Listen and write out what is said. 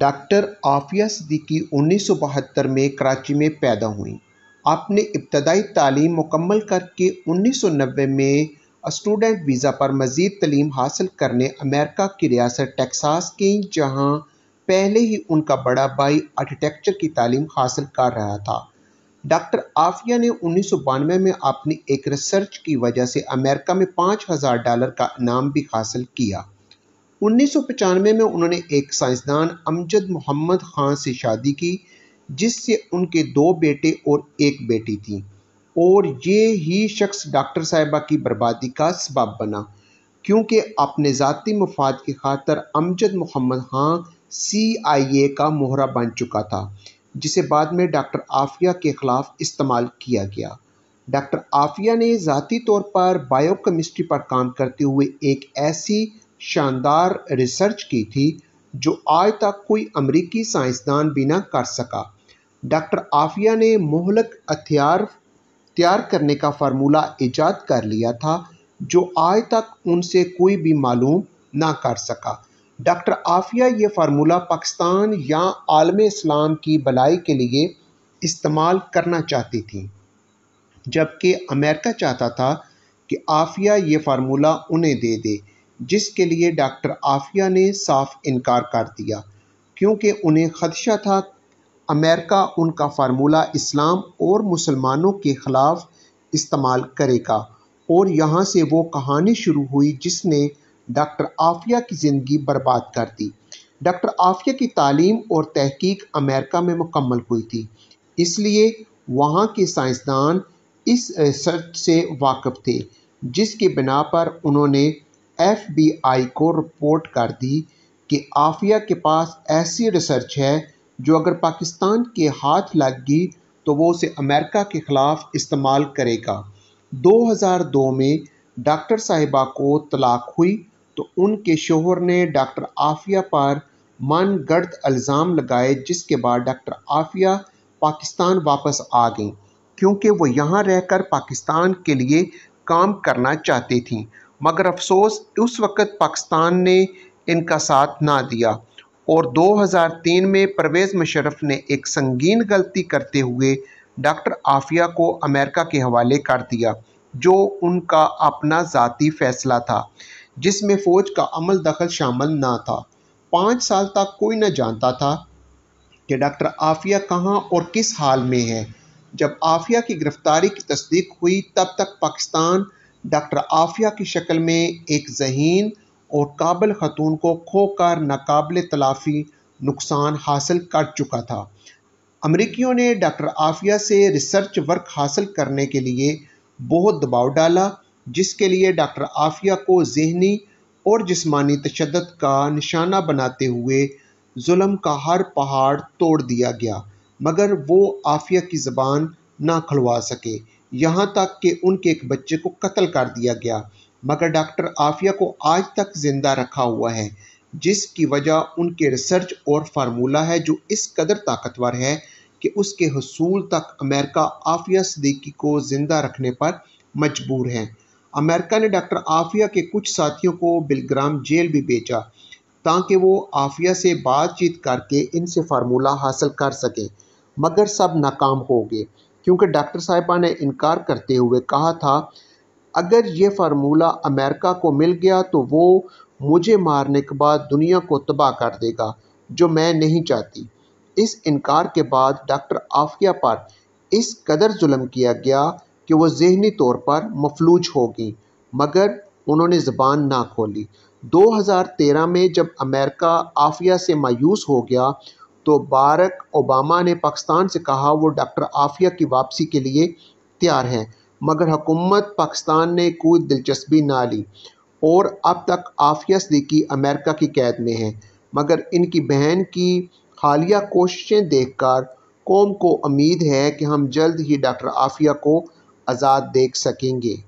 doctor Aafia सौ बहत्तर में कराची में पैदा हुई आपने इब्तदाई तालीम मुकम्मल करके 1990 में स्टूडेंट वीज़ा पर मज़ीद तलीम हासिल करने अमेरिका की रियासत टेक्सास गई जहाँ पहले ही उनका बड़ा भाई आर्किटेक्चर की तालीम हासिल कर रहा था डॉक्टर आफिया ने उन्नीस में अपनी एक रिसर्च की वजह से अमेरिका में पाँच हज़ार डॉलर का इनाम भी हासिल किया उन्नीस सौ पचानवे में उन्होंने एक साइंसदान अमजद मोहम्मद ख़ान से शादी की जिससे उनके दो बेटे और एक बेटी थी और ये ही शख्स डॉक्टर साहिबा की बर्बादी का सबब बना क्योंकि अपने ज़ाती मफाद की खातर अमजद मोहम्मद ख़ान सी आई ए का मोहरा बन चुका था जिसे बाद में डॉक्टर आफिया के ख़िलाफ़ इस्तेमाल किया गया डॉक्टर आफिया ने ज़ाती तौर पर बायोकेमिस्ट्री पर काम करते हुए एक ऐसी शानदार रिसर्च की थी जो आज तक कोई अमरीकी साइंसदान भी ना कर सका डॉक्टर आफिया ने मोहलक हथियार तैयार करने का फार्मूला ईजाद कर लिया था जो आज तक उनसे कोई भी मालूम ना कर सका डॉक्टर आफिया ये फार्मूला पाकिस्तान या आलम इस्लाम की भलाई के लिए इस्तेमाल करना चाहती थी जबकि अमेरिका चाहता था कि आफिया ये फार्मूला उन्हें दे दे जिसके लिए डॉक्टर आफिया ने साफ इनकार कर दिया क्योंकि उन्हें खदशा था अमेरिका उनका फार्मूला इस्लाम और मुसलमानों के ख़िलाफ़ इस्तेमाल करेगा और यहाँ से वो कहानी शुरू हुई जिसने डॉक्टर आफिया की ज़िंदगी बर्बाद कर दी डॉक्टर आफिया की तालीम और तहकीक अमेरिका में मुकम्मल हुई थी इसलिए वहाँ के साइंसदान इस रिसर्च से वाकफ़ थे जिसके बिना पर उन्होंने एफबीआई को रिपोर्ट कर दी कि आफिया के पास ऐसी रिसर्च है जो अगर पाकिस्तान के हाथ लग गई तो वो उसे अमेरिका के ख़िलाफ़ इस्तेमाल करेगा 2002 में डॉक्टर साहिबा को तलाक हुई तो उनके शोहर ने डॉक्टर आफिया पर मन गर्द अल्ज़ाम लगाए जिसके बाद डॉक्टर आफिया पाकिस्तान वापस आ गई क्योंकि वो यहाँ रहकर पाकिस्तान के लिए काम करना चाहती थी मगर अफसोस उस वक़्त पाकिस्तान ने इनका साथ ना दिया और 2003 में परवेज़ मुशरफ ने एक संगीन गलती करते हुए डॉक्टर आफिया को अमेरिका के हवाले कर दिया जो उनका अपना ज़ाती फ़ैसला था जिसमें फ़ौज का अमल दखल शामिल ना था पाँच साल तक कोई न जानता था कि डॉक्टर आफिया कहाँ और किस हाल में है जब आफिया की गिरफ़्तारी की तस्दीक हुई तब तक पाकिस्तान डॉक्टर आफिया की शक्ल में एक जहीन और काबिल ख़तून को खोकर नाकबिल तलाफ़ी नुकसान हासिल कर चुका था अमरीकियों ने डॉक्टर आफिया से रिसर्च वर्क हासिल करने के लिए बहुत दबाव डाला जिसके लिए डॉक्टर आफिया को जहनी और जिस्मानी तशद का निशाना बनाते हुए जुल्म का हर पहाड़ तोड़ दिया गया मगर वो आफिया की ज़बान ना खुलवा सके यहाँ तक कि उनके एक बच्चे को कत्ल कर दिया गया मगर डॉक्टर आफिया को आज तक जिंदा रखा हुआ है जिसकी वजह उनके रिसर्च और फार्मूला है जो इस कदर ताकतवर है कि उसके हसूल तक अमेरिका आफिया सदीकी को जिंदा रखने पर मजबूर है अमेरिका ने डॉक्टर आफिया के कुछ साथियों को बिलग्राम जेल भी भेजा ताकि वो आफिया से बातचीत करके इनसे फार्मूला हासिल कर सकें मगर सब नाकाम हो गए क्योंकि डॉक्टर साहिबा ने इनकार करते हुए कहा था अगर ये फार्मूला अमेरिका को मिल गया तो वो मुझे मारने के बाद दुनिया को तबाह कर देगा जो मैं नहीं चाहती इस इनकार के बाद डॉक्टर आफिया पर इस कदर जुल्म किया गया कि वो जहनी तौर पर मफलूज होगी मगर उन्होंने ज़बान ना खोली 2013 में जब अमेरिका आफिया से मायूस हो गया तो बारक ओबामा ने पाकिस्तान से कहा वो डॉक्टर आफिया की वापसी के लिए तैयार हैं मगर हुकूमत पाकिस्तान ने कोई दिलचस्पी ना ली और अब तक आफिया सदीकी अमेरिका की कैद में है मगर इनकी बहन की हालिया कोशिशें देखकर कौम को उम्मीद है कि हम जल्द ही डॉक्टर आफिया को आज़ाद देख सकेंगे